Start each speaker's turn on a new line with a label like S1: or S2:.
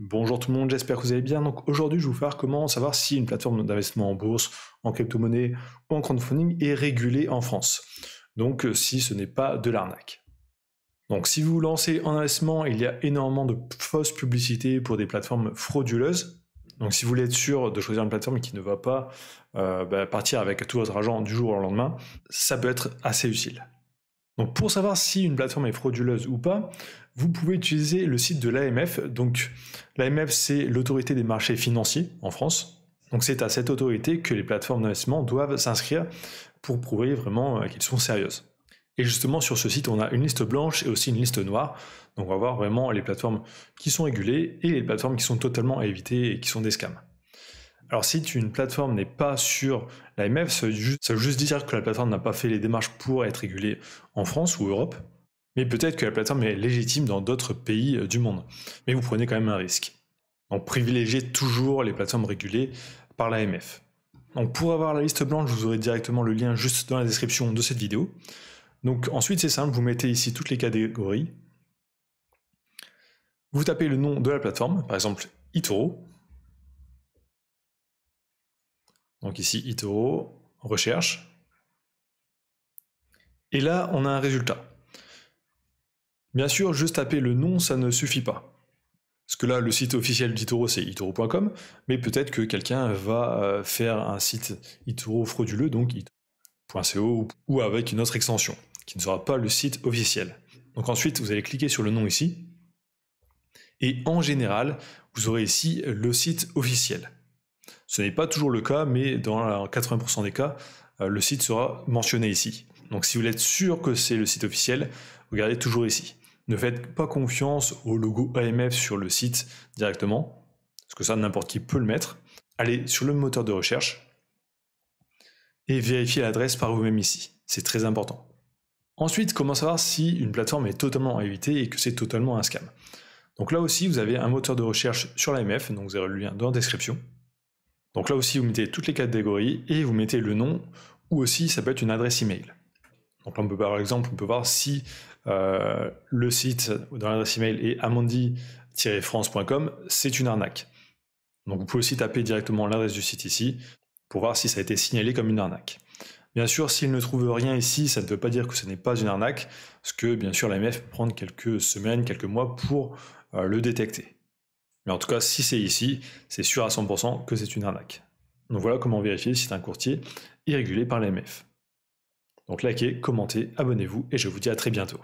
S1: Bonjour tout le monde, j'espère que vous allez bien. Donc aujourd'hui, je vais vous faire comment savoir si une plateforme d'investissement en bourse, en crypto-monnaie ou en crowdfunding est régulée en France. Donc euh, si ce n'est pas de l'arnaque. Donc si vous vous lancez en investissement, il y a énormément de fausses publicités pour des plateformes frauduleuses. Donc si vous voulez être sûr de choisir une plateforme qui ne va pas euh, bah, partir avec tout votre argent du jour au lendemain, ça peut être assez utile. Donc pour savoir si une plateforme est frauduleuse ou pas, vous pouvez utiliser le site de l'AMF. Donc l'AMF c'est l'autorité des marchés financiers en France. Donc c'est à cette autorité que les plateformes d'investissement doivent s'inscrire pour prouver vraiment euh, qu'elles sont sérieuses. Et justement sur ce site on a une liste blanche et aussi une liste noire. Donc on va voir vraiment les plateformes qui sont régulées et les plateformes qui sont totalement à éviter et qui sont des scams. Alors si une plateforme n'est pas sur l'AMF, ça, ça veut juste dire que la plateforme n'a pas fait les démarches pour être régulée en France ou Europe, mais peut-être que la plateforme est légitime dans d'autres pays euh, du monde. Mais vous prenez quand même un risque. Donc privilégiez toujours les plateformes régulées par l'AMF. Donc pour avoir la liste blanche, vous aurez directement le lien juste dans la description de cette vidéo. Donc ensuite c'est simple, vous mettez ici toutes les catégories. Vous tapez le nom de la plateforme, par exemple Itoro, donc ici, Itoro, recherche. Et là, on a un résultat. Bien sûr, juste taper le nom, ça ne suffit pas. Parce que là, le site officiel d'Itoro, c'est itoro.com, mais peut-être que quelqu'un va euh, faire un site Itoro frauduleux, donc itoro.co, ou avec une autre extension, qui ne sera pas le site officiel. Donc ensuite, vous allez cliquer sur le nom ici, et en général, vous aurez ici le site officiel. Ce n'est pas toujours le cas, mais dans 80% des cas, euh, le site sera mentionné ici. Donc si vous voulez sûr que c'est le site officiel, regardez toujours ici. Ne faites pas confiance au logo AMF sur le site directement, parce que ça, n'importe qui peut le mettre. Allez sur le moteur de recherche et vérifiez l'adresse par vous-même ici. C'est très important. Ensuite, comment savoir si une plateforme est totalement à et que c'est totalement un scam Donc là aussi, vous avez un moteur de recherche sur l'AMF, donc vous avez le lien dans la description. Donc là aussi, vous mettez toutes les catégories et vous mettez le nom ou aussi ça peut être une adresse email. Donc là, on peut par exemple, on peut voir si euh, le site dans l'adresse email est amandi-france.com, c'est une arnaque. Donc vous pouvez aussi taper directement l'adresse du site ici pour voir si ça a été signalé comme une arnaque. Bien sûr, s'il ne trouve rien ici, ça ne veut pas dire que ce n'est pas une arnaque, parce que bien sûr l'AMF peut prendre quelques semaines, quelques mois pour euh, le détecter. Mais en tout cas, si c'est ici, c'est sûr à 100% que c'est une arnaque. Donc voilà comment vérifier si c'est un courtier irrégulé par l'AMF. Donc likez, commentez, abonnez-vous et je vous dis à très bientôt.